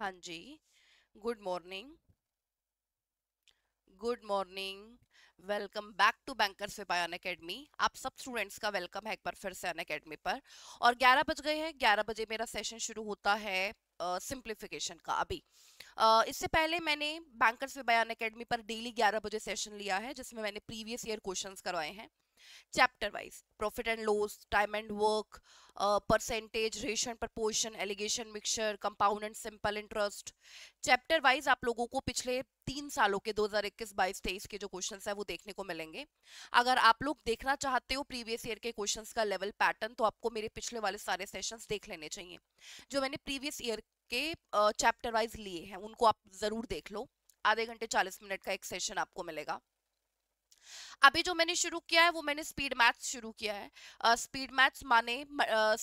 हाँ जी good morning good morning welcome back to bankers by Unacademy आप सब स्टूडेंट्स का वेलकम है एक बार फिर से अन अकेडमी पर और 11 बज गए हैं 11 बजे मेरा सेशन शुरू होता है सिंप्लीफिकेशन uh, का अभी uh, इससे पहले मैंने बैंकर्स बाय अकेडमी पर डेली 11 बजे सेशन लिया है जिसमें मैंने प्रीवियस ईयर क्वेश्चंस करवाए हैं chapter wise profit and loss time and work percentage रेशन proportion alligation mixture compound and simple interest chapter wise आप लोगों को पिछले तीन सालों के 2021 22 23 के जो क्वेश्चंस है वो देखने को मिलेंगे अगर आप लोग देखना चाहते हो प्रीवियस ईयर के क्वेश्चंस का लेवल पैटर्न तो आपको मेरे पिछले वाले सारे सेशंस देख लेने चाहिए जो मैंने प्रीवियस ईयर के चैप्टर वाइज लिए हैं उनको आप ज़रूर देख लो आधे घंटे चालीस मिनट का एक सेशन आपको मिलेगा अभी जो मैंने शुरू किया है वो मैंने स्पीड मैथ्स शुरू किया है स्पीड uh, मैथ्स माने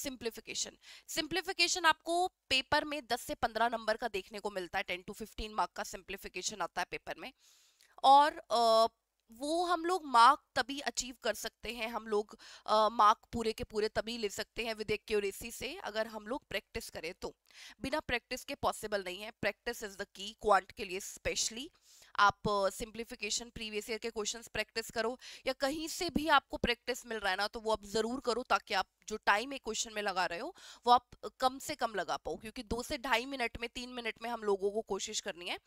सिंप्लीफिकेशन uh, सिंप्लीफिकेशन आपको पेपर में 10 से 15 नंबर का देखने को मिलता है 10 टू 15 मार्क का सिंप्लीफिकेशन आता है पेपर में और uh, वो हम लोग मार्क तभी अचीव कर सकते हैं हम लोग मार्क पूरे के पूरे तभी ले सकते हैं विद एक्यूरेसी से अगर हम लोग प्रैक्टिस करें तो बिना प्रैक्टिस के पॉसिबल नहीं है practice is the key quant के लिए स्पेशली आप सिंप्लीफिकेशन प्रीवियस ईयर के क्वेश्चंस प्रैक्टिस करो या कहीं से भी आपको प्रैक्टिस मिल रहा है ना तो वो आप ज़रूर करो ताकि आप जो टाइम एक क्वेश्चन में लगा रहे हो वो आप कम से कम लगा पाओ क्योंकि दो से ढाई मिनट में तीन मिनट में हम लोगों को कोशिश करनी है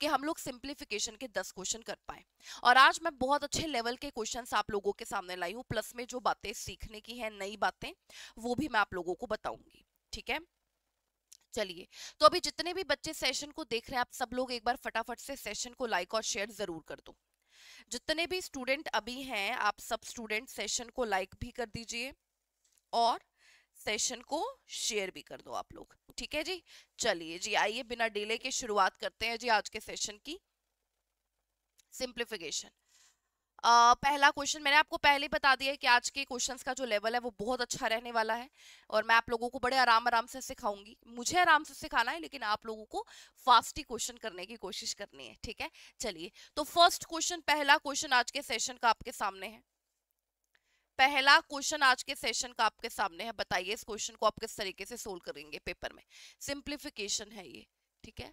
कि हम लोग सिंप्लीफिकेशन के दस क्वेश्चन कर पाए और आज मैं बहुत अच्छे लेवल के क्वेश्चन आप लोगों के सामने लाई हूँ प्लस में जो बातें सीखने की है नई बातें वो भी मैं आप लोगों को बताऊंगी ठीक है चलिए तो अभी जितने भी बच्चे सेशन को देख रहे हैं आप सब लोग एक बार फटाफट से सेशन को लाइक और शेयर जरूर कर दो जितने भी स्टूडेंट अभी हैं आप सब स्टूडेंट सेशन को लाइक भी कर दीजिए और सेशन को शेयर भी कर दो आप लोग ठीक है जी चलिए जी आइए बिना डिले के शुरुआत करते हैं जी आज के सेशन की सिंप्लीफिकेशन पहला क्वेश्चन मैंने आपको पहले ही बता दिया है कि आज के क्वेश्चंस का जो लेवल है वो बहुत अच्छा रहने वाला है और मैं आप लोगों को बड़े आराम आराम से सिखाऊंगी मुझे आराम से सिखाना है लेकिन आप लोगों को फास्ट ही क्वेश्चन करने की कोशिश करनी है ठीक है चलिए तो फर्स्ट क्वेश्चन पहला क्वेश्चन आज के सेशन का आपके सामने है पहला क्वेश्चन आज के सेशन का आपके सामने है बताइए इस क्वेश्चन को आप किस तरीके से सोल्व करेंगे पेपर में सिंप्लीफिकेशन है ये ठीक है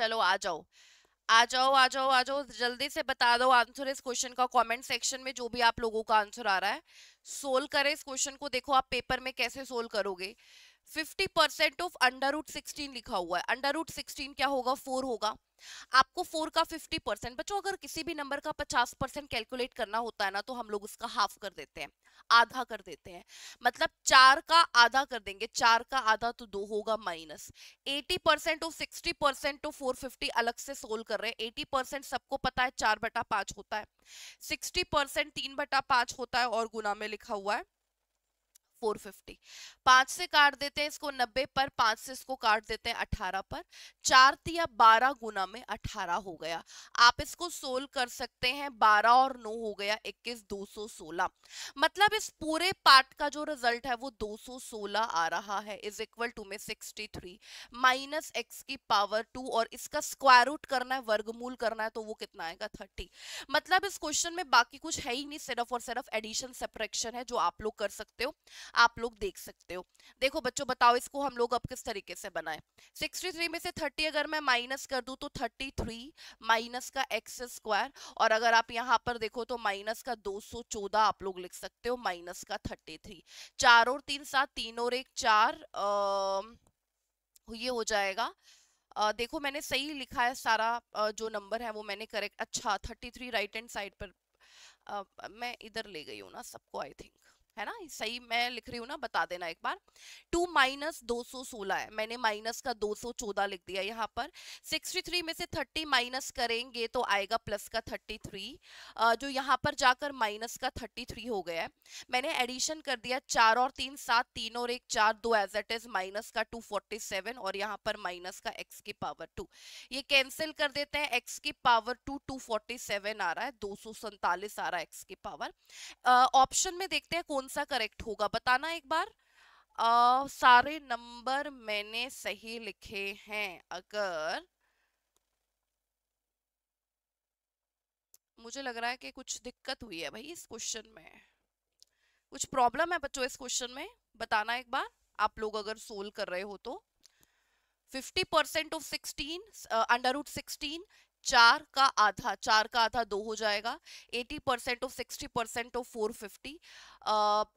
चलो आ जाओ आ जाओ आ जाओ आ जाओ जल्दी से बता दो आंसर इस क्वेश्चन का कमेंट सेक्शन में जो भी आप लोगों का आंसर आ रहा है सोल्व करें इस क्वेश्चन को देखो आप पेपर में कैसे सोल्व करोगे fifty percent of under root sixteen लिखा हुआ है अंडर रूट सिक्सटीन क्या होगा फोर होगा आपको फोर का फिफ्टी परसेंट बच्चों अगर किसी भी नंबर का पचास परसेंट कैलकुलेट करना होता है ना तो हम लोग उसका हाफ कर देते हैं आधा कर देते हैं मतलब चार का आधा कर देंगे चार का आधा तो दो होगा minus eighty percent of sixty percent of four fifty अलग से सोल्व कर रहे हैं एटी परसेंट सबको पता है चार बटा पांच होता है सिक्सटी परसेंट तीन बटा पांच होता है और गुना में लिखा हुआ है फोर फिफ्टी पांच से काट देते हैं इसको नब्बे पर पांच से इसको काट देते हैं अठारह पर चार या बारह गुना में अठारह हो गया आप इसको सोल्व कर सकते हैं बारह और नौ हो गया इक्कीस दो सौ सोलह मतलब इस पूरे पार्ट का जो रिजल्ट है वो दो सौ सोलह आ रहा है इज इक्वल टू में सिक्सटी थ्री माइनस एक्स की पावर टू और इसका स्क्वायर रूट करना है वर्गमूल करना है तो वो कितना आएगा थर्टी मतलब इस क्वेश्चन में बाकी कुछ है ही नहीं सिर्फ और सिर्फ एडिशन सेपरेक्शन है जो आप लोग कर सकते हो आप लोग देख सकते हो देखो बच्चों बताओ इसको हम लोग अब किस तरीके से बनाए 63 में से 30 अगर मैं माइनस कर दू तो 33 माइनस का एक्स स्क्वायर और अगर आप यहाँ पर देखो तो माइनस का 214 आप लोग लिख सकते हो माइनस का 33 चार और तीन सात तीन और एक चार अः ये हो जाएगा आ, देखो मैंने सही लिखा है सारा आ, जो नंबर है वो मैंने करेक्ट अच्छा 33 राइट एंड साइड पर आ, मैं इधर ले गई हूँ ना सबको आई थिंक है ना सही मैं लिख रही हूँ ना बता देना एक बार टू माइनस दो सौ सोलह है मैंने माइनस का दो सौ चौदह लिख दिया यहाँ पर सिक्सटी थ्री में से थर्टी माइनस करेंगे तो आएगा प्लस का थर्टी थ्री जो यहाँ पर जाकर माइनस का थर्टी थ्री हो गया है मैंने एडिशन कर दिया चार और तीन सात तीन और एक चार दो एज एट इज माइनस का टू फोर्टी सेवन और यहाँ पर माइनस का एक्स की पावर टू ये कैंसिल कर देते हैं एक्स की power two two forty seven आ रहा है दो सौ सैतालीस आ रहा है एक्स की पावर ऑप्शन में देखते हैं कौन कौन सा करेक्ट होगा बताना एक बार आ, सारे नंबर मैंने सही लिखे हैं अगर मुझे लग रहा है कि कुछ दिक्कत हुई है भाई इस क्वेश्चन में कुछ प्रॉब्लम है बच्चों इस क्वेश्चन में बताना एक बार आप लोग अगर सोल्व कर रहे हो तो 50% percent of 16 under root sixteen चार का आधा चार का आधा दो हो जाएगा eighty percent of sixty percent of four fifty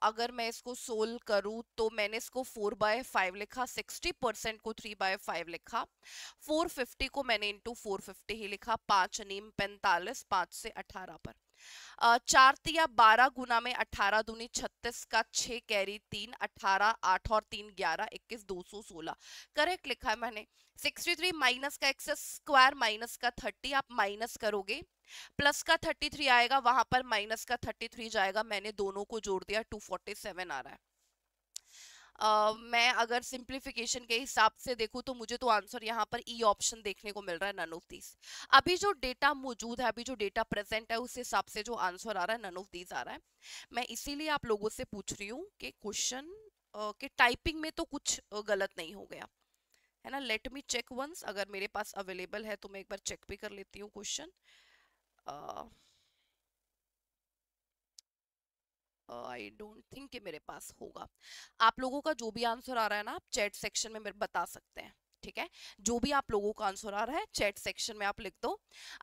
अगर मैं इसको सोल्व करूँ तो मैंने इसको फोर बाय फाइव लिखा सिक्सटी परसेंट को थ्री बाय फाइव लिखा फोर फिफ्टी को मैंने इंटू फोर फिफ्टी ही लिखा पाँच नीम पैंतालीस पाँच से अठारह पर चार तिया बारह गुना में अठारह दूनी छत्तीस का छह कैरी तीन अठारह आठ और तीन ग्यारह इक्कीस दो सौ सोलह करेक्ट लिखा है मैंने सिक्सटी थ्री माइनस का एक्स स्क्वायर माइनस का थर्टी आप माइनस करोगे प्लस का थर्टी थ्री आएगा वहां पर माइनस का थर्टी थ्री जाएगा मैंने दोनों को जोड़ दिया टू फोर्टी सेवन आ रहा है uh, मैं अगर सिंप्लीफिकेशन के हिसाब से देखूँ तो मुझे तो आंसर यहाँ पर ई e ऑप्शन देखने को मिल रहा है नन ऑफ दीज अभी जो डेटा मौजूद है अभी जो डेटा प्रेजेंट है उस हिसाब से जो आंसर आ रहा है नन ऑफ दीज आ रहा है मैं इसीलिए आप लोगों से पूछ रही हूँ कि क्वेश्चन के टाइपिंग में तो कुछ गलत नहीं हो गया है ना लेट मी चेक वंस अगर मेरे पास अवेलेबल है तो मैं एक बार चेक भी कर लेती हूँ क्वेश्चन आई डोंट थिंक कि मेरे पास होगा आप लोगों का जो भी आंसर आ रहा है ना आप चैट सेक्शन में मेरे बता सकते हैं ठीक है जो भी आप लोगों का आंसर आ रहा है चैट सेक्शन में आप लिख दो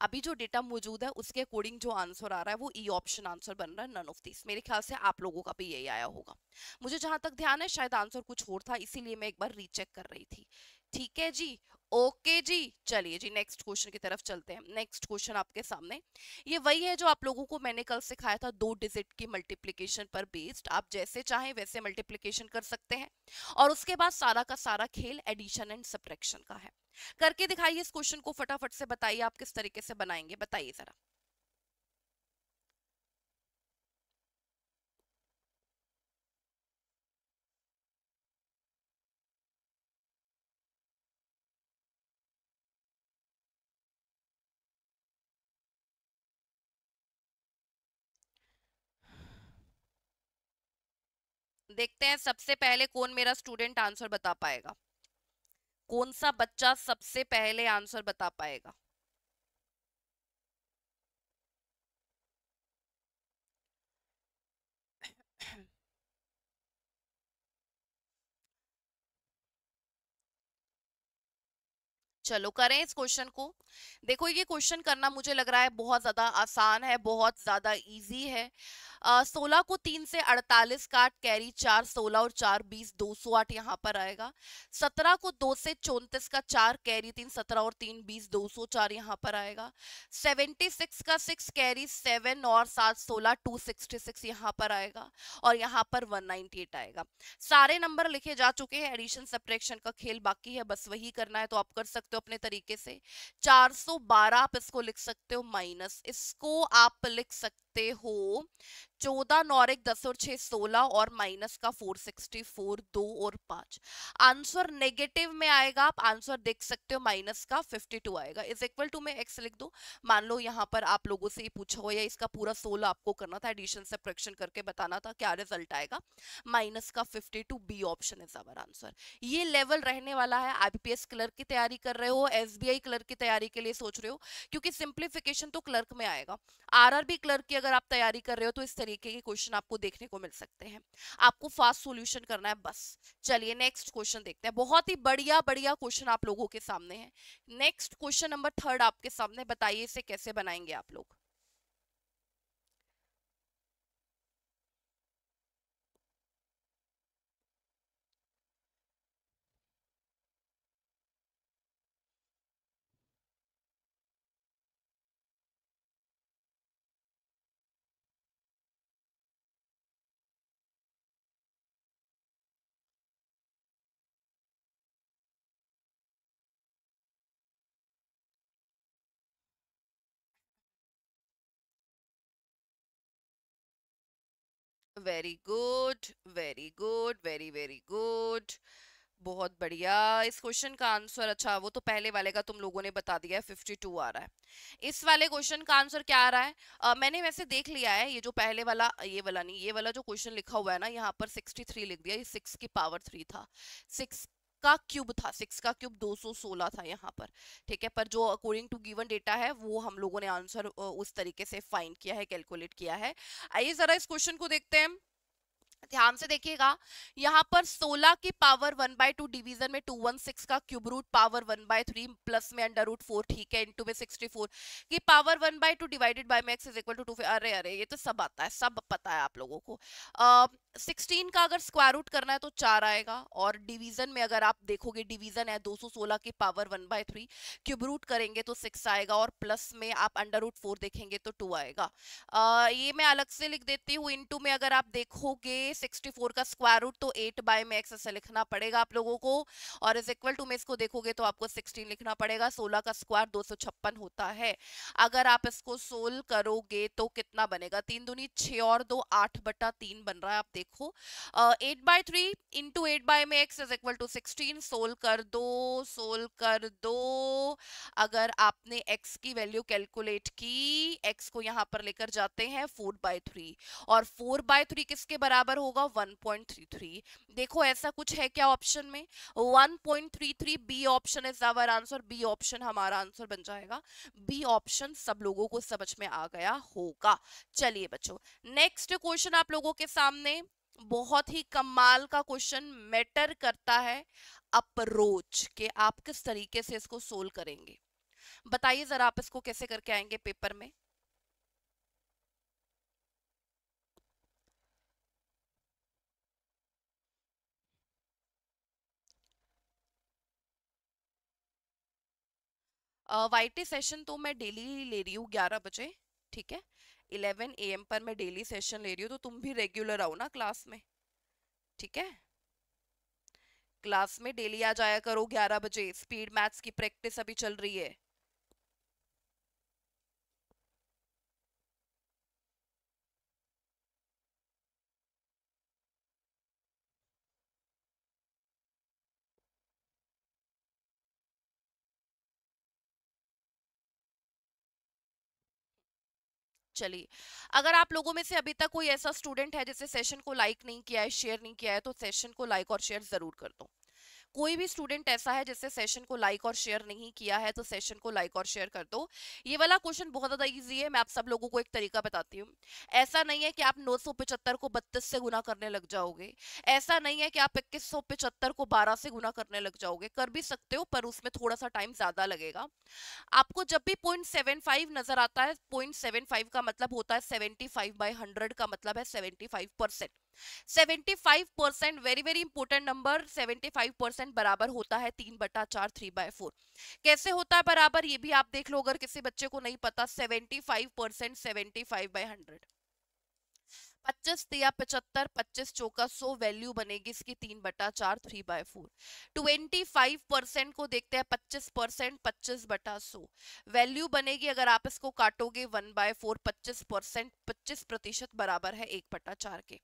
अभी जो डेटा मौजूद है उसके अकॉर्डिंग जो आंसर आ रहा है वो ई ऑप्शन आंसर बन रहा है नन ऑफ दिस मेरे ख्याल से आप लोगों का भी यही आया होगा मुझे जहां तक ध्यान है शायद आंसर कुछ और था इसीलिए मैं एक बार रीचेक कर रही थी ठीक है जी ओके जी चलिए जी नेक्स्ट क्वेश्चन की तरफ चलते हैं नेक्स्ट क्वेश्चन आपके सामने ये वही है जो आप लोगों को मैंने कल सिखाया था दो डिजिट की मल्टीप्लीकेशन पर बेस्ड आप जैसे चाहें वैसे मल्टीप्लीकेशन कर सकते हैं और उसके बाद सारा का सारा खेल एडिशन एंड सब्रेक्शन का है करके दिखाइए इस क्वेश्चन को फटाफट से बताइए आप किस तरीके से बनाएंगे बताइए जरा देखते हैं सबसे पहले कौन मेरा स्टूडेंट आंसर बता पाएगा कौन सा बच्चा सबसे पहले आंसर बता पाएगा चलो करें इस क्वेश्चन को देखो ये क्वेश्चन करना मुझे लग रहा है बहुत ज़्यादा आसान है बहुत ज़्यादा इजी है सोलह को तीन से अड़तालीस काट कैरी चार सोलह और चार बीस दो सौ आठ यहाँ पर आएगा सत्रह को दो से चौंतीस का चार कैरी तीन सत्रह और तीन बीस दो सौ चार यहाँ पर आएगा सेवेंटी सिक्स का सिक्स कैरी सेवन और सात सोलह टू सिक्सटी सिक्स यहाँ पर आएगा और यहाँ पर वन नाइनटी एट आएगा सारे नंबर लिखे जा चुके हैं एडिशन सप्रेक्शन का खेल बाकी है बस वही करना है तो आप कर सकते हो अपने तरीके से चार सौ बारह आप इसको लिख सकते हो माइनस इसको आप लिख सकते हो चौदह नौ एक दस और छह सोलह और माइनस का फोर सिक्सटी फोर दो और पांच आंसर नेगेटिव में आएगा आप आंसर देख सकते हो माइनस का फिफ्टी टू आएगा इज इक्वल टू में एक्स लिख दो मान लो यहाँ पर आप लोगों से ये पूछा हो या इसका पूरा सोलह आपको करना था एडिशन से प्रेक्शन करके बताना था क्या रिजल्ट आएगा माइनस का fifty two B option is our answer ये लेवल रहने वाला है आईबीपीएस क्लर्क की तैयारी कर रहे हो एसबीआई क्लर्क की तैयारी के लिए सोच रहे हो क्योंकि सिंप्लीफिकेशन तो क्लर्क में आएगा आरआरबी क्लर्क की अगर आप तैयारी कर रहे हो तो इस तरीके तरीके के क्वेश्चन आपको देखने को मिल सकते हैं आपको फास्ट सोल्यूशन करना है बस चलिए नेक्स्ट क्वेश्चन देखते हैं बहुत ही बढ़िया बढ़िया क्वेश्चन आप लोगों के सामने है नेक्स्ट क्वेश्चन नंबर थर्ड आपके सामने बताइए इसे कैसे बनाएंगे आप लोग very good very good very very good बहुत बढ़िया इस क्वेश्चन का आंसर अच्छा वो तो पहले वाले का तुम लोगों ने बता दिया है फिफ्टी टू आ रहा है इस वाले क्वेश्चन का आंसर क्या आ रहा है आ, मैंने वैसे देख लिया है ये जो पहले वाला ये वाला नहीं ये वाला जो क्वेश्चन लिखा हुआ है ना यहाँ पर सिक्सटी थ्री लिख दिया ये सिक्स की पावर थ्री था सिक्स का क्यूब था सिक्स का क्यूब 216 था यहाँ पर ठीक है पर जो अकॉर्डिंग टू गिवन डेटा है वो हम लोगों ने आंसर उस तरीके से फाइंड किया है कैलकुलेट किया है आइए जरा इस क्वेश्चन को देखते हैं ध्यान से देखिएगा यहाँ पर 16 की पावर 1 बाय टू डिवीजन में 216 का cube root power 1 by three plus में अंडर रूट फोर ठीक है इंटू में 64 की power 1 by two divided by max is equal to two अरे अरे ये तो सब आता है सब पता है आप लोगों को सिक्सटीन 16 का अगर स्क्वायर रूट करना है तो चार आएगा और डिवीजन में अगर आप देखोगे डिवीजन है दो की power one by three cube root करेंगे तो सिक्स आएगा और प्लस में आप अंडर रूट फोर देखेंगे तो टू आएगा uh, ये मैं अलग से लिख देती हूँ इंटू में अगर आप देखोगे 64 का स्क्वायर रूट तो 8 बाय में एक्स ऐसे लिखना पड़ेगा आप लोगों को और इज इक्वल टू में इसको देखोगे तो आपको 16 लिखना पड़ेगा 16 का स्क्वायर दो होता है अगर आप इसको सोल्व करोगे तो कितना बनेगा तीन दूनी छः और दो आठ बटा तीन बन रहा है आप देखो eight by three into eight by में x is equal to sixteen solve कर दो सोल्व कर दो अगर आपने एक्स की वैल्यू कैलकुलेट की एक्स को यहाँ पर लेकर जाते हैं फोर बाय थ्री और फोर बाय थ्री किसके बराबर हो होगा 1.33 देखो ऐसा कुछ है क्या ऑप्शन में 1.33 B option is our answer B option हमारा आंसर बन जाएगा बी ऑप्शन सब लोगों को समझ में आ गया होगा चलिए बच्चों नेक्स्ट क्वेश्चन आप लोगों के सामने बहुत ही कमाल का क्वेश्चन मैटर करता है अप्रोच के आप किस तरीके से इसको सोल्व करेंगे बताइए जरा आप इसको कैसे करके आएंगे पेपर में वाई टी सेशन तो मैं डेली ले रही हूँ ग्यारह बजे ठीक है इलेवन ए एम पर मैं डेली सेशन ले रही हूँ तो तुम भी रेगुलर आओ ना क्लास में ठीक है क्लास में डेली आ जाया करो ग्यारह बजे स्पीड मैथ्स की प्रैक्टिस अभी चल रही है चलिए अगर आप लोगों में से अभी तक कोई ऐसा स्टूडेंट है जिसे सेशन को लाइक नहीं किया है शेयर नहीं किया है तो सेशन को लाइक और शेयर जरूर कर दो कोई भी स्टूडेंट ऐसा है जिससे सेशन को लाइक और शेयर नहीं किया है तो सेशन को लाइक और शेयर कर दो ये वाला क्वेश्चन बहुत ज़्यादा ईजी है मैं आप सब लोगों को एक तरीका बताती हूँ ऐसा नहीं है कि आप नौ को बत्तीस से गुना करने लग जाओगे ऐसा नहीं है कि आप इक्कीस को बारह से गुना करने लग जाओगे कर भी सकते हो पर उसमें थोड़ा सा टाइम ज़्यादा लगेगा आपको जब भी पॉइंट सेवन फाइव नज़र आता है पॉइंट सेवन फाइव का मतलब होता है सेवेंटी फाइव बाई हंड्रेड का मतलब है seventy five percent 75 percent very very important number 75 percent बराबर होता है तीन बटा चार थ्री बाय फोर कैसे होता है बराबर ये भी आप देख लो अगर किसी बच्चे को नहीं पता 75 percent seventy five by hundred पच्चीस या पचहत्तर पच्चीस चौका सो वैल्यू बनेगी इसकी तीन बटा चार three by four twenty five percent को देखते हैं पच्चीस परसेंट पच्चीस बटा सो वैल्यू बनेगी अगर आप इसको काटोगे वन बाय फोर पच्चीस परसेंट पच्चीस प्रतिशत बराबर है एक बटा चार के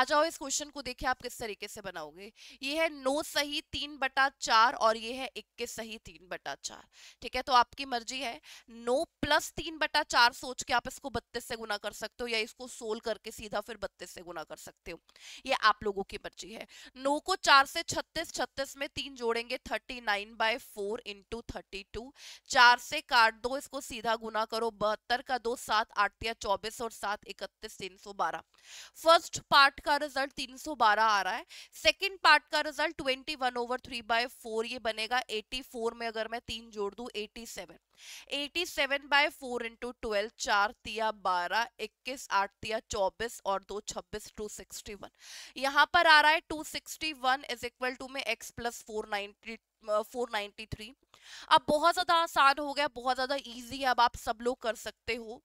आ जाओ इस क्वेश्चन को देखिए आप किस तरीके से बनाओगे ये है नौ सही तीन बटा चार और ये है इक्कीस सही तीन बटा चार ठीक है तो आपकी मर्जी है नौ प्लस तीन बटा चार सोच के आप इसको बत्तीस से गुना कर सकते हो या इसको सोल्व करके सीधा सीधा फिर बत्तीस से गुना कर सकते हो ये आप लोगों की मर्जी है नौ को चार से छत्तीस छत्तीस में तीन जोड़ेंगे thirty nine by four into thirty two चार से काट दो इसको सीधा गुना करो बहत्तर का दो सात आठ या चौबीस और सात इकतीस तीन सौ बारह फर्स्ट पार्ट का रिजल्ट तीन सौ बारह आ रहा है सेकेंड पार्ट का result twenty one over three by four ये बनेगा एटी फोर में अगर मैं तीन जोड़ दू eighty seven eighty seven by four into twelve चार तिया बारह इक्कीस आठ तिया चौबीस और दो छब्बीस टू सिक्सटी वन यहाँ पर आ रहा है two sixty one is equal to में x plus four ninety four ninety three अब बहुत ज़्यादा आसान हो गया बहुत ज़्यादा ईजी है अब आप सब लोग कर सकते हो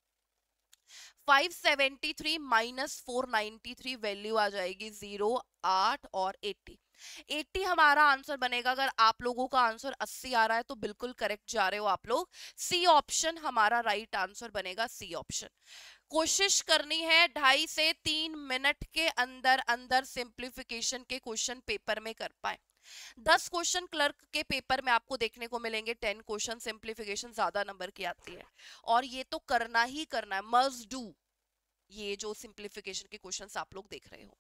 573 माइनस 493 वैल्यू आ जाएगी 0, 8 और एट्टी हमारा आंसर बनेगा अगर आप लोगों का आंसर अस्सी आ रहा है तो बिल्कुल करेक्ट जा रहे हो आप लोग सी ऑप्शन हमारा राइट right आंसर बनेगा सी ऑप्शन कोशिश करनी है ढाई से तीन मिनट के अंदर अंदर सिंप्लीफिकेशन के क्वेश्चन पेपर में कर पाए दस क्वेश्चन क्लर्क के पेपर में आपको देखने को मिलेंगे टेन क्वेश्चन सिंप्लीफिकेशन ज्यादा नंबर की आती है और ये तो करना ही करना है मस्ट डू ये जो सिंप्लीफिकेशन के क्वेश्चन आप लोग देख रहे हो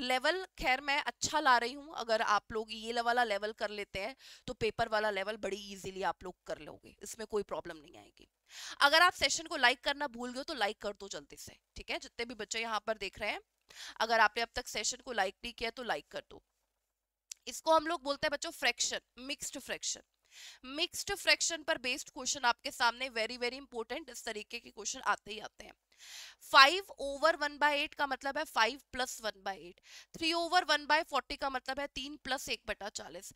लेवल खैर मैं अच्छा ला रही हूँ अगर आप लोग ये वाला लेवल कर लेते हैं तो पेपर वाला लेवल बड़ी इजीली आप लोग कर लोगे इसमें कोई प्रॉब्लम नहीं आएगी अगर आप सेशन को लाइक करना भूल गए तो लाइक कर दो जल्दी से ठीक है जितने भी बच्चे यहाँ पर देख रहे हैं अगर आपने अब तक सेशन को लाइक नहीं किया तो लाइक कर दो इसको हम लोग बोलते हैं बच्चों fraction mixed fraction mixed fraction पर बेस्ड क्वेश्चन आपके सामने वेरी वेरी इंपॉर्टेंट इस तरीके के क्वेश्चन आते ही आते हैं five over one by eight का मतलब है five plus one by eight three over one by forty का मतलब है तीन प्लस एक बटा चालीस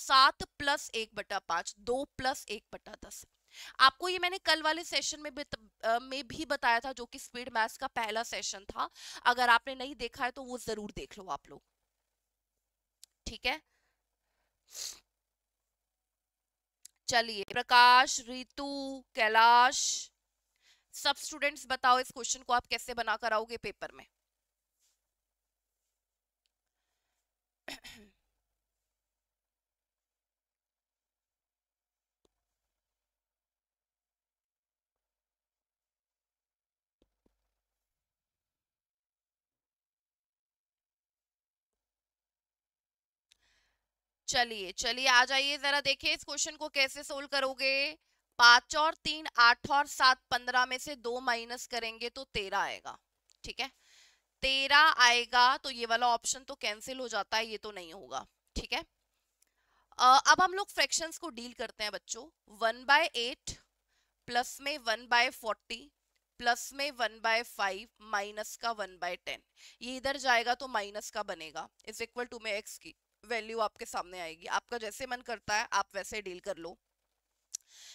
सात प्लस एक बटा पांच दो प्लस एक बटा दस आपको ये मैंने कल वाले सेशन में भी, आ, में भी बताया था जो कि स्पीड मैथ्स का पहला सेशन था अगर आपने नहीं देखा है तो वो जरूर देख लो आप लोग ठीक है चलिए प्रकाश रितु कैलाश सब स्टूडेंट्स बताओ इस क्वेश्चन को आप कैसे बना आओगे पेपर में चलिए चलिए आ जाइए जरा देखिए इस क्वेश्चन को कैसे सोल्व करोगे पांच और तीन आठ और सात पंद्रह में से दो माइनस करेंगे तो तेरह आएगा ठीक है तेरह आएगा तो ये वाला ऑप्शन तो कैंसिल हो जाता है ये तो नहीं होगा ठीक है अब हम लोग फ्रैक्शन को डील करते हैं बच्चों वन बाय एट प्लस में वन बाय फोर्टी प्लस में वन बाय फाइव माइनस का वन बाय टेन ये इधर जाएगा तो माइनस का बनेगा इज इक्वल टू में एक्स की वैल्यू आपके सामने आएगी आपका जैसे मन करता है आप वैसे डील कर लो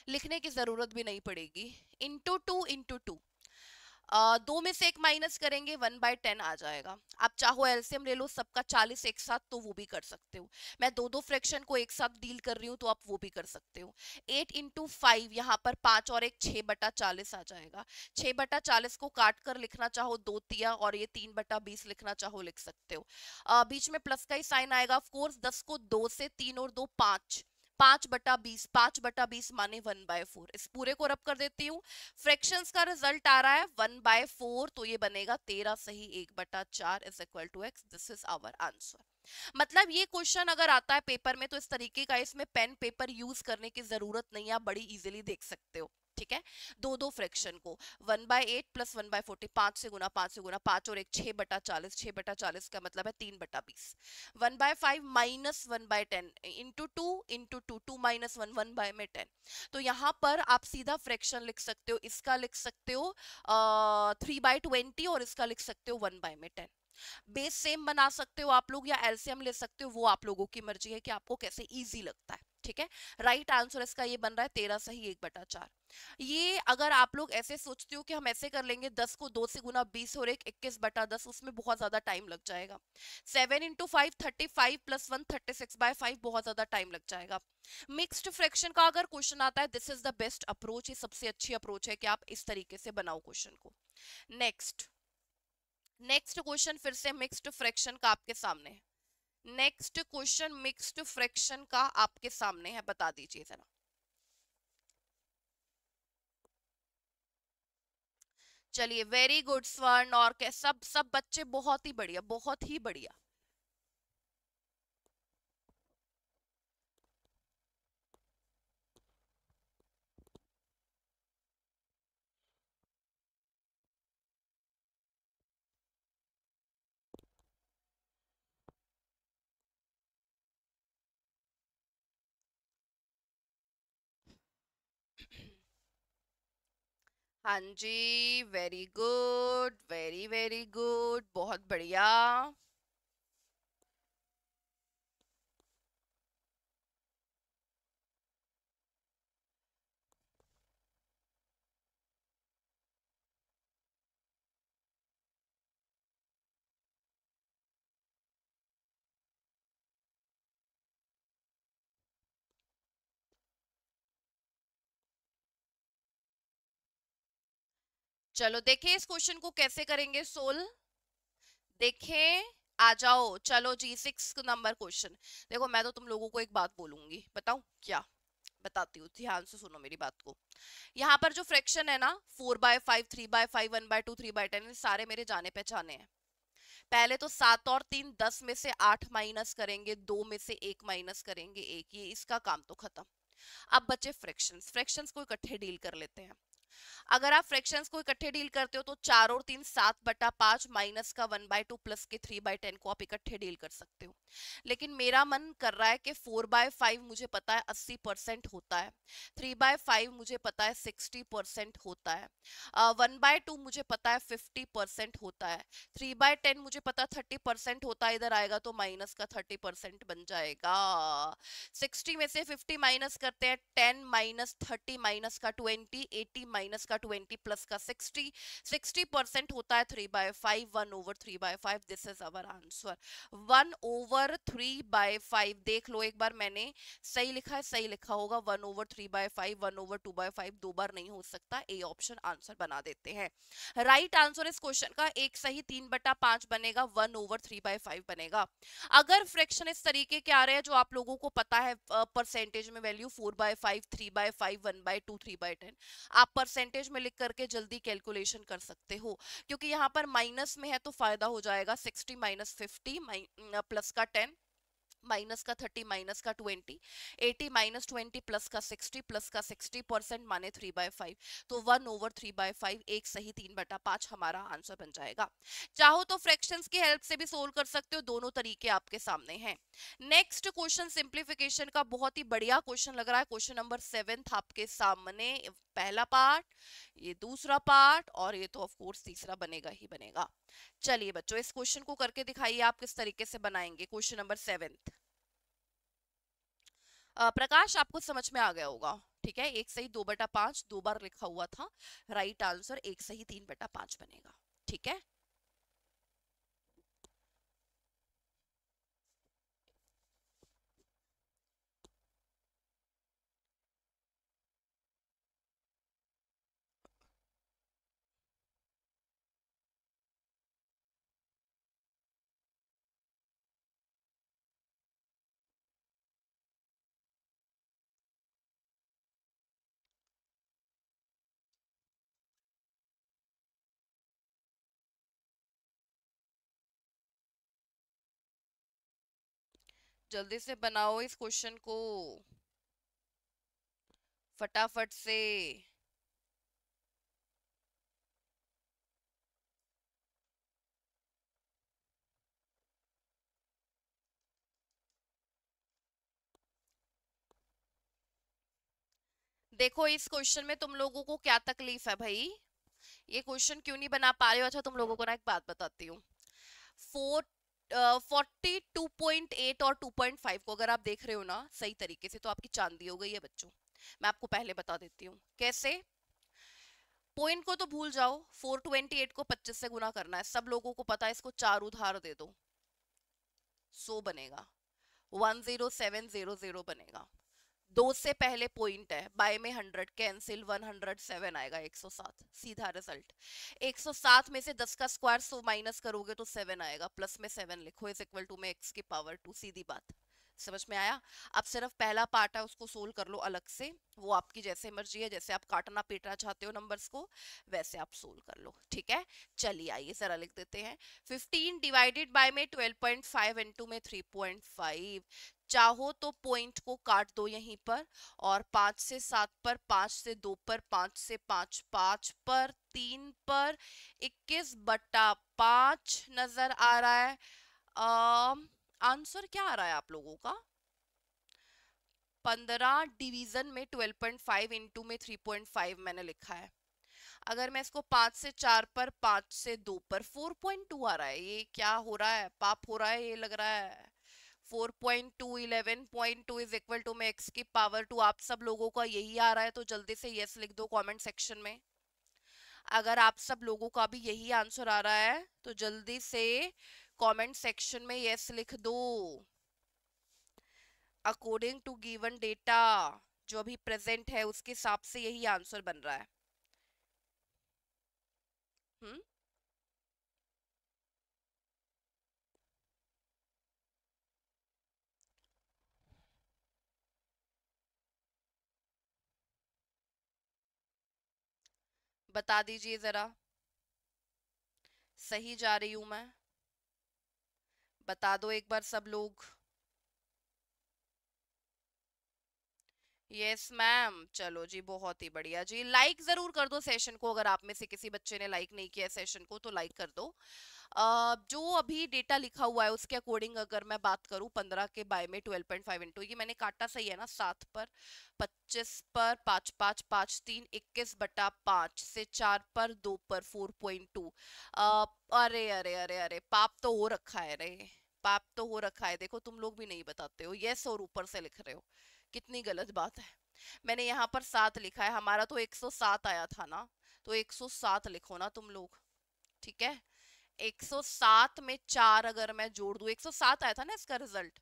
लिखने की ज़रूरत भी नहीं पड़ेगी इंटू टू इंटू टू दो में से एक माइनस करेंगे वन बाय टेन आ जाएगा आप चाहो एलसीएम ले लो सबका चालीस एक साथ तो वो भी कर सकते हो मैं दो दो फ्रैक्शन को एक साथ डील कर रही हूँ तो आप वो भी कर सकते हो एट इंटू फाइव यहाँ पर पांच और एक छः बटा चालीस आ जाएगा छः बटा चालीस को काट कर लिखना चाहो दो तिया और ये तीन बटा बीस लिखना चाहो लिख सकते हो आ, बीच में प्लस का ही साइन आएगा ऑफकोर्स दस को दो से तीन और दो पाँच पांच बटा बीस पांच बटा बीस माने वन बाय फोर इस पूरे को रब कर देती हूँ फ्रैक्शन का रिजल्ट आ रहा है वन बाय फोर तो ये बनेगा तेरह सही एक बटा चार is equal to x this is our answer मतलब ये क्वेश्चन अगर आता है पेपर में तो इस तरीके का इसमें पेन पेपर यूज करने की जरूरत नहीं है आप बड़ी इजिली देख सकते हो ठीक है दो दो फ्रैक्शन को one by eight plus one by forty पांच से गुना पांच से गुना पांच और एक छह बटा चालीस छह बटा चालीस का मतलब है तीन बटा बीस one by five minus one by ten into two into two two minus one one by में टेन तो यहाँ पर आप सीधा फ्रैक्शन लिख सकते हो इसका लिख सकते हो थ्री बाय ट्वेंटी और इसका लिख सकते हो वन बाय में टेन बेस सेम बना सकते हो आप लोग या एलसीएम ले सकते हो वो आप लोगों की मर्जी है कि आपको कैसे ईजी लगता है ठीक है राइट आंसर इसका ये बन रहा है तेरह सही एक बटा चार ये अगर आप लोग ऐसे सोचते हो कि हम ऐसे कर लेंगे दस को दो से गुना बीस और एक इक्कीस बटा दस उसमें बहुत ज्यादा टाइम लग जाएगा seven into five thirty five plus one thirty six by five बहुत ज्यादा टाइम लग जाएगा मिक्स्ड फ्रैक्शन का अगर क्वेश्चन आता है this is the best approach ये सबसे अच्छी अप्रोच है कि आप इस तरीके से बनाओ क्वेश्चन को नेक्स्ट नेक्स्ट क्वेश्चन फिर से मिक्स्ड फ्रैक्शन का आपके सामने है नेक्स्ट क्वेश्चन मिक्स्ड फ्रैक्शन का आपके सामने है बता दीजिए जरा चलिए वेरी गुड स्वर्ण और सब सब बच्चे बहुत ही बढ़िया बहुत ही बढ़िया हाँ जी very good very very good बहुत बढ़िया चलो देखें इस क्वेश्चन को कैसे करेंगे सोल देखें आ जाओ चलो जी सिक्स नंबर क्वेश्चन देखो मैं तो तुम लोगों को एक बात बोलूंगी बताऊ क्या बताती हूँ ध्यान से सुनो मेरी बात को यहाँ पर जो फ्रैक्शन है ना four by five three by five one by two three by ten सारे मेरे जाने पहचाने हैं पहले तो सात और तीन दस में से आठ माइनस करेंगे दो में से एक माइनस करेंगे एक ये इसका काम तो खत्म अब बचे फ्रैक्शंस फ्रैक्शंस को इकट्ठे डील कर लेते हैं अगर आप फ्रैक्शंस को इकट्ठे डील करते हो तो चार और तीन सात बटा पांच माइनस का वन बाय टू प्लस के थ्री बाय टेन को आप इकट्ठे डील कर सकते हो लेकिन मेरा मन कर रहा है कि फोर बाय फाइव मुझे पता है अस्सी परसेंट होता है थ्री बाय फाइव मुझे पता है सिक्सटी परसेंट होता है वन बाय टू मुझे पता है फिफ्टी परसेंट होता है थ्री बाय टेन मुझे पता है थर्टी परसेंट होता है इधर आएगा तो माइनस का थर्टी परसेंट बन जाएगा सिक्सटी में से फिफ्टी माइनस करते हैं टेन माइनस थर्टी माइनस का ट्वेंटी एटी माइनस का ट्वेंटी प्लस का सिक्सटी सिक्सटी परसेंट होता है three by five one over three by five this is our answer one over three by five देख लो एक बार मैंने सही लिखा है सही लिखा होगा one over three by five one over two by five दो बार नहीं हो सकता ए ऑप्शन आंसर बना देते हैं राइट आंसर इस क्वेश्चन का एक सही तीन बटा पांच बनेगा one over three by five बनेगा अगर फ्रैक्शन इस तरीके के आ रहे हैं जो आप लोगों को पता है परसेंटेज में value four by five three by five one by two three by ten आप पर परसेंटेज में लिख करके जल्दी कैलकुलेशन कर सकते हो क्योंकि यहाँ पर माइनस में है तो फायदा हो जाएगा सिक्सटी माइनस फिफ्टी प्लस का टेन माइनस का थर्टी माइनस का twenty eighty minus twenty plus का सिक्सटी प्लस का सिक्सटी परसेंट माने थ्री बाय फाइव तो one over three by five एक सही तीन बटा पांच हमारा आंसर बन जाएगा चाहो तो फ्रैक्शंस की हेल्प से भी सोल्व कर सकते हो दोनों तरीके आपके सामने हैं नेक्स्ट क्वेश्चन सिंप्लीफिकेशन का बहुत ही बढ़िया क्वेश्चन लग रहा है क्वेश्चन नंबर सेवन आपके सामने पहला पार्ट ये दूसरा पार्ट और ये तो ऑफकोर्स तीसरा बनेगा ही बनेगा चलिए बच्चों इस क्वेश्चन को करके दिखाइए आप किस तरीके से बनाएंगे क्वेश्चन नंबर सेवेंथ प्रकाश आपको समझ में आ गया होगा ठीक है एक सही दो बटा पांच दो बार लिखा हुआ था राइट आंसर एक सही तीन बटा पांच बनेगा ठीक है जल्दी से बनाओ इस क्वेश्चन को फटाफट से देखो इस क्वेश्चन में तुम लोगों को क्या तकलीफ है भाई ये क्वेश्चन क्यों नहीं बना पा रहे हो अच्छा तुम लोगों को ना एक बात बताती हूँ फोर 42.8 और 2.5 को अगर आप देख रहे हो ना सही तरीके से तो आपकी चांदी हो गई है बच्चों मैं आपको पहले बता देती हूँ कैसे पॉइंट को तो भूल जाओ 428 को 25 से गुना करना है सब लोगों को पता है इसको चार उधार दे दो सो बनेगा one zero zero seven zero बनेगा दो से पहले पॉइंट है बाय में hundred cancel one hundred seven आएगा एक सौ सात सीधा रिजल्ट एक सौ सात में से दस का स्क्वायर सो माइनस करोगे तो सेवन आएगा प्लस में सेवन लिखो इज इक्वल टू में एक्स की पावर टू सीधी बात समझ में आया अब सिर्फ पहला पार्ट है उसको सोल्व कर लो अलग से वो आपकी जैसे मर्जी है जैसे आप काटना पीटना चाहते हो नंबर्स को वैसे आप सोल्व कर लो ठीक है चलिए आइए जरा लिख देते हैं फिफ्टीन डिवाइडेड बाई में ट्वेल्व पॉइंट 12.5 इनटू में थ्री पॉइंट फाइव चाहो तो पॉइंट को काट दो यहीं पर और पाँच से सात पर पाँच से दो पर पाँच से पाँच पाँच पर तीन पर इक्कीस बटा पाँच नज़र आ रहा है आम, आंसर क्या आ रहा है आप लोगों का पंद्रह डिवीजन में ट्वेल्व पॉइंट फाइव इंटू में थ्री पॉइंट फाइव मैंने लिखा है अगर मैं इसको पाँच से चार पर पाँच से दो पर फोर पॉइंट टू आ रहा है ये क्या हो रहा है पाप हो रहा है ये लग रहा है 4.2 11.2 इज इक्वल टू में एक्स की पावर टू आप सब लोगों का यही आ रहा है तो जल्दी से यस लिख दो कमेंट सेक्शन में अगर आप सब लोगों का भी यही आंसर आ रहा है तो जल्दी से कमेंट सेक्शन में यस लिख दो अकॉर्डिंग टू गिवन डेटा जो अभी प्रेजेंट है उसके हिसाब से यही आंसर बन रहा है हम्म बता दीजिए जरा सही जा रही हूं मैं बता दो एक बार सब लोग यस yes, मैम चलो जी बहुत ही बढ़िया जी लाइक जरूर कर दो सेशन को अगर आप में से किसी बच्चे ने लाइक नहीं किया सेशन को तो लाइक कर दो Uh, जो अभी डेटा लिखा हुआ है उसके अकॉर्डिंग अगर मैं बात करूं पंद्रह के बाय में ट्वेल्व पॉइंट फाइव इंटू ये मैंने काटा सही है ना सात पर पच्चीस पर पाँच पाँच पाँच तीन इक्कीस बटा पाँच से चार पर दो पर फोर पॉइंट टू अरे अरे अरे अरे पाप तो हो रखा है रे पाप तो हो रखा है देखो तुम लोग भी नहीं बताते हो यस और ऊपर से लिख रहे हो कितनी गलत बात है मैंने यहाँ पर सात लिखा है हमारा तो 107 आया था ना तो 107 लिखो ना तुम लोग ठीक है 107 में चार अगर मैं जोड़ दू 107 आया था ना इसका रिजल्ट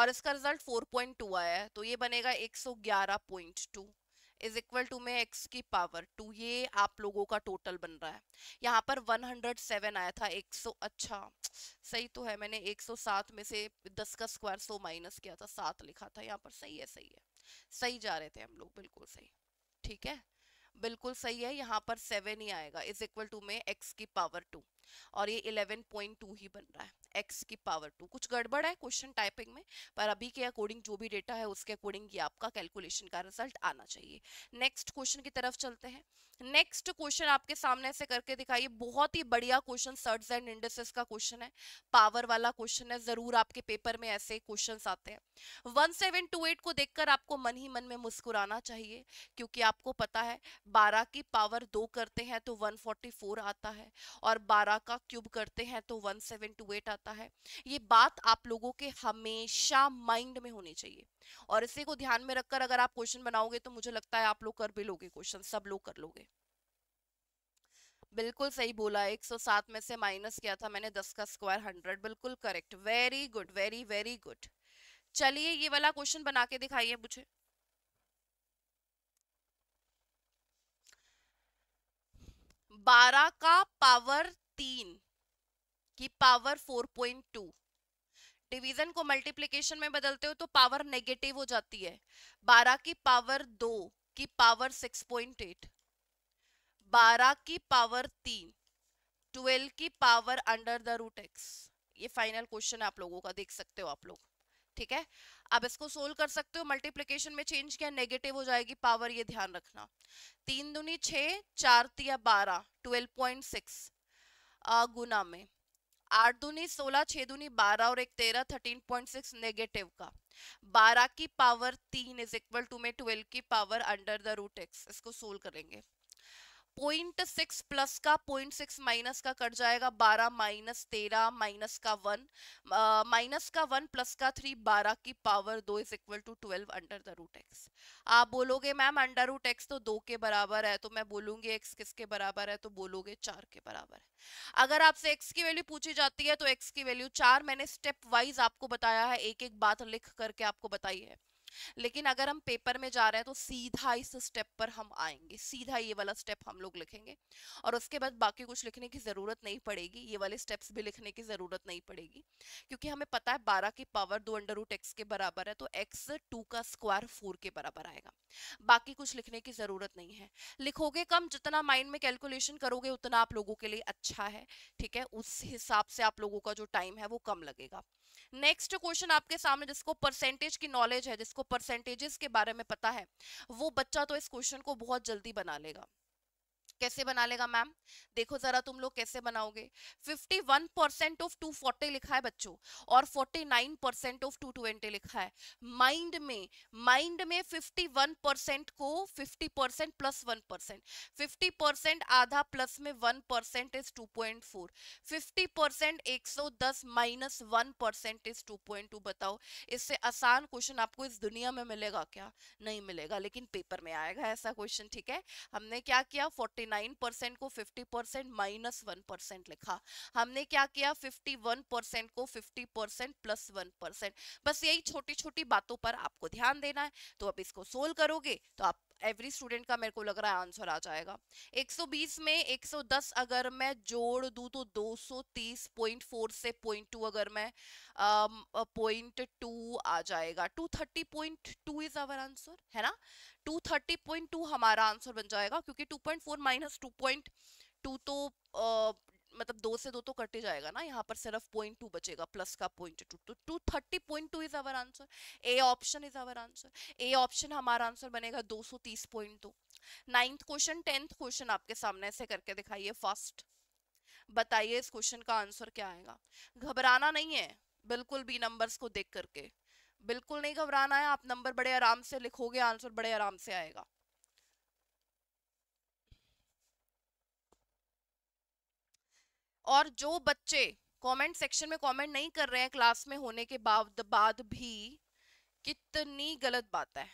और इसका रिजल्ट 4.2 आया है तो ये बनेगा 111.2 इज इक्वल टू में एक्स की पावर टू ये आप लोगों का टोटल बन रहा है यहाँ पर 107 आया था 100 अच्छा सही तो है मैंने 107 में से 10 का स्क्वायर 100 माइनस किया था सात लिखा था यहाँ पर सही है सही है सही जा रहे थे हम लोग बिल्कुल सही ठीक है बिल्कुल सही है यहाँ पर सेवन ही आएगा इज इक्वल टू में एक्स की पावर टू और ये 11.2 ही बन रहा है एक्स की पावर टू कुछ गड़बड़ है क्वेश्चन टाइपिंग में पर अभी के अकॉर्डिंग जो भी डेटा है उसके अकॉर्डिंग ये आपका कैलकुलेशन का रिजल्ट आना चाहिए नेक्स्ट क्वेश्चन की तरफ चलते हैं नेक्स्ट क्वेश्चन आपके सामने से करके दिखाइए बहुत ही बढ़िया क्वेश्चन सर्ट्स एंड इंडस्ट्रीज का क्वेश्चन है पावर वाला क्वेश्चन है जरूर आपके पेपर में ऐसे क्वेश्चन आते हैं वन को देखकर आपको मन ही मन में मुस्कुराना चाहिए क्योंकि आपको पता है बारह की पावर दो करते हैं तो 144 आता है और बारह बारह का क्यूब करते हैं तो वन सेवन टू एट आता है ये बात आप लोगों के हमेशा माइंड में होनी चाहिए और इसी को ध्यान में रखकर अगर आप क्वेश्चन बनाओगे तो मुझे लगता है आप लोग कर भी लोगे क्वेश्चन सब लोग कर लोगे बिल्कुल सही बोला 107 में से माइनस किया था मैंने 10 का स्क्वायर 100 बिल्कुल correct very good very very good चलिए ये वाला क्वेश्चन बना के दिखाइए मुझे बारह का पावर तीन की power four point two division को मल्टीप्लीकेशन में बदलते हो तो पावर नेगेटिव हो जाती है बारह की पावर दो की पावर सिक्स पॉइंट एट बारह की पावर तीन ट्वेल्व की power under the root x ये फाइनल क्वेश्चन है आप लोगों का देख सकते हो आप लोग ठीक है अब इसको सोल्व कर सकते हो मल्टीप्लीकेशन में चेंज किया नेगेटिव हो जाएगी पावर ये ध्यान रखना तीन दुनी छ चार तिया बारह ट्वेल्व पॉइंट सिक्स गुना में आठ दूनी सोलह छह दूनी बारह और एक तेरह थर्टीन पॉइंट सिक्स नेगेटिव का बारह की पावर तीन इज इक्वल टू में ट्वेल्व की power under the root x इसको सोल्व करेंगे पॉइंट सिक्स प्लस का पॉइंट सिक्स माइनस का कट जाएगा बारह माइनस तेरह माइनस का वन माइनस का वन प्लस का थ्री बारह की पावर दो is equal to twelve under the root x आप बोलोगे मैम अंडर रूट एक्स तो दो के बराबर है तो मैं बोलूंगी एक्स किसके बराबर है तो बोलोगे चार के बराबर है अगर आपसे एक्स की वैल्यू पूछी जाती है तो एक्स की वैल्यू चार मैंने स्टेप वाइज आपको बताया है एक एक बात लिख करके आपको बताई है लेकिन अगर हम पेपर में जा रहे हैं तो सीधा इस स्टेप पर हम आएंगे सीधा ये वाला स्टेप हम लोग लिखेंगे और उसके बाद बाकी कुछ लिखने की ज़रूरत नहीं पड़ेगी ये वाले स्टेप्स भी लिखने की ज़रूरत नहीं पड़ेगी क्योंकि हमें पता है बारह की पावर दो अंडर रूट एक्स के बराबर है तो एक्स टू का स्क्वायर फोर के बराबर आएगा बाकी कुछ लिखने की ज़रूरत नहीं है लिखोगे कम जितना माइंड में कैलकुलेशन करोगे उतना आप लोगों के लिए अच्छा है ठीक है उस हिसाब से आप लोगों का जो टाइम है वो कम लगेगा नेक्स्ट क्वेश्चन आपके सामने जिसको परसेंटेज की नॉलेज है जिसको परसेंटेजेस के बारे में पता है वो बच्चा तो इस क्वेश्चन को बहुत जल्दी बना लेगा कैसे बना लेगा मैम देखो जरा तुम लोग कैसे बनाओगे 51 ऑफ 240 लिखा है बच्चों और 49 ऑफ 220 लिखा है माइंड में माइंड में 51 को 50 परसेंट प्लस वन परसेंट आधा प्लस में 1% percent is two point four fifty minus one percent is two point बताओ इससे आसान क्वेश्चन आपको इस दुनिया में मिलेगा क्या नहीं मिलेगा लेकिन पेपर में आएगा ऐसा क्वेश्चन ठीक है हमने क्या किया फोर्टी 49 परसेंट को 50 माइनस वन परसेंट लिखा हमने क्या किया 51 परसेंट को 50 परसेंट प्लस वन परसेंट बस यही छोटी छोटी बातों पर आपको ध्यान देना है तो आप इसको सोल्व करोगे तो आप एवरी स्टूडेंट का मेरे को लग रहा है आंसर आ जाएगा 120 में 110 अगर मैं जोड़ दूँ तो 230.4 से 0.2 अगर मैं पॉइंट uh, टू आ जाएगा 230.2 इज आवर आंसर है ना 230.2 हमारा आंसर बन जाएगा क्योंकि 2.4 पॉइंट फोर माइनस टू तो मतलब दो से दो तो कटे जाएगा ना यहाँ पर सिर्फ पॉइंट टू बचेगा प्लस का पॉइंट टू तो two thirty point two is our answer A option is our answer A option हमारा आंसर बनेगा दो सौ तीस पॉइंट दो नाइन्थ क्वेश्चन टेंथ क्वेश्चन आपके सामने ऐसे करके दिखाइए फर्स्ट बताइए इस क्वेश्चन का आंसर क्या आएगा घबराना नहीं है बिल्कुल भी नंबर्स को देख करके बिल्कुल नहीं घबराना है आप नंबर बड़े आराम से लिखोगे आंसर बड़े आराम से आएगा और जो बच्चे कमेंट सेक्शन में कमेंट नहीं कर रहे हैं क्लास में होने के बाद बाद भी कितनी गलत बात है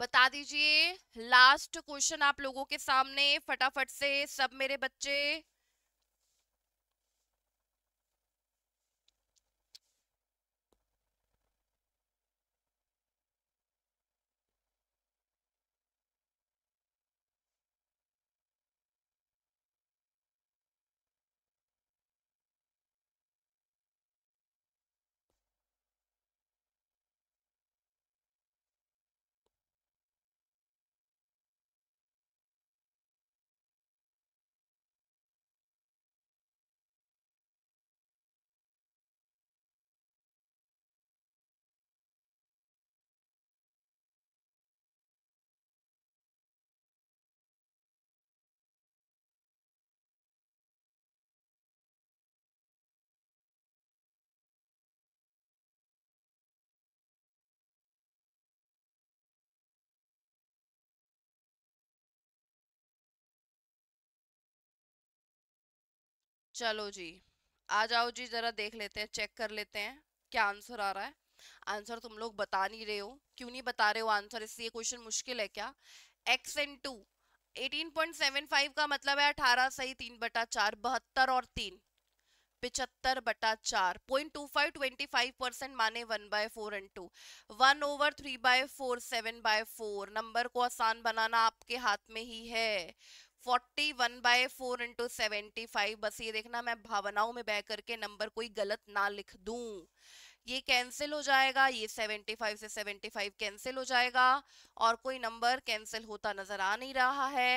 बता दीजिए लास्ट क्वेश्चन आप लोगों के सामने फटाफट से सब मेरे बच्चे चलो जी आ जाओ जी ज़रा देख लेते हैं चेक कर लेते हैं क्या आंसर आ रहा है आंसर तुम लोग बता नहीं रहे हो क्यों नहीं बता रहे हो आंसर इसलिए क्वेश्चन मुश्किल है क्या x n two eighteen point seven five का मतलब है अठारह सही तीन बटा चार बहत्तर और तीन पिछहत्तर बटा चार point two five twenty five percent माने one by four and two one over three by four seven by four number को आसान बनाना आपके हाथ में ही है forty one by four into seventy five बस ये देखना मैं भावनाओं में बह करके नंबर कोई गलत ना लिख दूं ये कैंसिल हो जाएगा ये सेवेंटी फाइव से सेवेंटी फाइव कैंसिल हो जाएगा और कोई नंबर कैंसिल होता नजर आ नहीं रहा है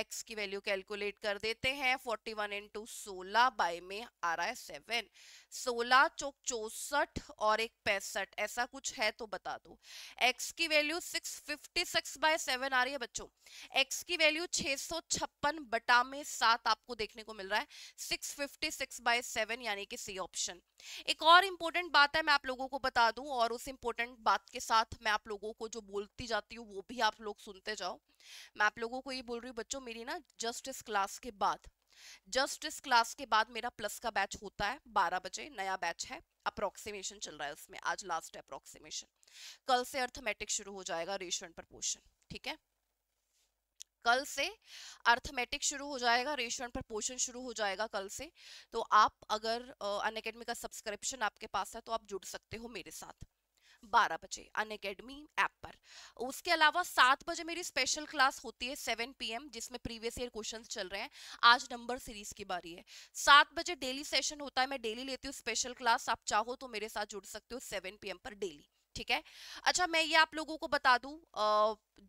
एक्स की वैल्यू कैलकुलेट कर देते हैं फोर्टी वन इंटू सोलह बाई में आ रहा है सेवन सोलह चौक चौसठ और एक पैंसठ ऐसा कुछ है तो बता दो एक्स की value six fifty six by seven आ रही है बच्चों एक्स की वैल्यू छह सौ छप्पन बटा में सात आपको देखने को मिल रहा है six fifty six by seven यानी कि सी ऑप्शन एक और इंपॉर्टेंट बात है मैं आप लोगों को बता दूं और उस इंपॉर्टेंट बात के साथ मैं आप लोगों को जो बोलती जाती हूँ हूँ वो भी आप लोग सुनते जाओ मैं आप लोगों को ये बोल रही हूँ बच्चों मेरी ना जस्ट इस क्लास के बाद जस्ट इस क्लास के बाद मेरा प्लस का बैच होता है बारह बजे नया बैच है अप्रोक्सीमेशन चल रहा है उसमें आज लास्ट है अप्रोक्सीमेशन कल से अर्थमेटिक शुरू हो जाएगा रेशो एंड प्रपोशन ठीक है कल से अर्थमेटिक शुरू हो जाएगा रेशो एंड प्रपोशन शुरू हो जाएगा कल से तो आप अगर अन uh, का सब्सक्रिप्शन आपके पास है तो आप जुड़ सकते हो मेरे साथ बारह बजे अन अकेडमी ऐप पर उसके अलावा सात बजे मेरी स्पेशल क्लास होती है सेवन पी जिसमें प्रीवियस ईयर क्वेश्चन चल रहे हैं आज नंबर सीरीज की बारी है सात बजे डेली सेशन होता है मैं डेली लेती हूँ स्पेशल क्लास आप चाहो तो मेरे साथ जुड़ सकते हो सेवन पी पर डेली ठीक है अच्छा मैं ये आप लोगों को बता दूं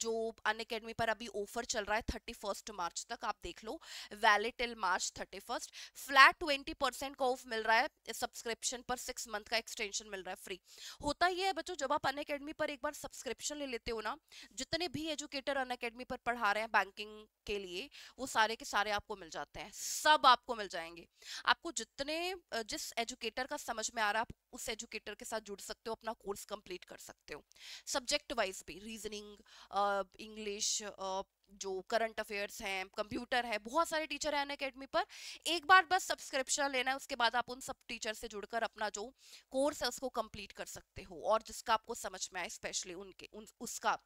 जो अन अकेडमी पर अभी ऑफर चल रहा है थर्टी फर्स्ट मार्च तक आप देख लो valid till March thirty first flat twenty percent का ऑफ मिल रहा है सब्सक्रिप्शन पर सिक्स मंथ का एक्सटेंशन मिल रहा है फ्री होता ही है बच्चों जब आप अन अकेडमी पर एक बार सब्सक्रिप्शन ले लेते हो ना जितने भी एजुकेटर अन अकेडमी पर पढ़ा रहे हैं बैंकिंग के लिए वो सारे के सारे आपको मिल जाते हैं सब आपको मिल जाएंगे आपको जितने जिस एजुकेटर का समझ में आ रहा है आप उस एजुकेटर के साथ जुड़ सकते हो अपना कोर्स कंप्लीट कर सकते हो सब्जेक्ट वाइज भी रीजनिंग इंग्लिश uh, जो करंट अफेयर्स हैं कंप्यूटर है बहुत सारे टीचर हैं अन अकेडमी पर एक बार बस सब्सक्रिप्शन लेना है उसके बाद आप उन सब टीचर से जुड़कर अपना जो कोर्स है उसको कंप्लीट कर सकते हो और जिसका आपको समझ में आए स्पेशली उनके उन, उसका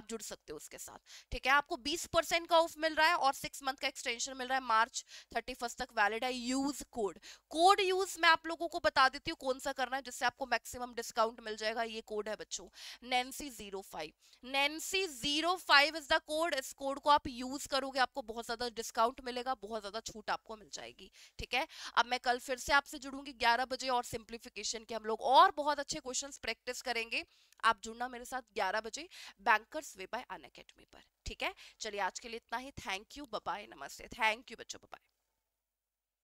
आप जुड़ सकते हो उसके साथ ठीक है आपको बीस परसेंट का ऑफ मिल रहा है और सिक्स मंथ का एक्सटेंशन मिल रहा है मार्च थर्टी तक वैलिड है यूज कोड कोड यूज मैं आप लोगों को बता देती हूँ कौन सा करना है जिससे आपको मैक्सिमम डिस्काउंट मिल जाएगा ये कोड है बच्चों Nancy zero five Nancy zero five is the code इस कोड कोड को आप यूज करोगे आपको बहुत ज्यादा डिस्काउंट मिलेगा बहुत ज्यादा छूट आपको मिल जाएगी ठीक है अब मैं कल फिर से आपसे जुड़ूंगी ग्यारह बजे और सिंप्लीफिकेशन के हम लोग और बहुत अच्छे क्वेश्चन प्रैक्टिस करेंगे आप जुड़ना मेरे साथ ग्यारह बजे बैंकर्स वे बाय अन पर ठीक है चलिए आज के लिए इतना ही थैंक यू बबाई नमस्ते थैंक यू बच्चों बबाई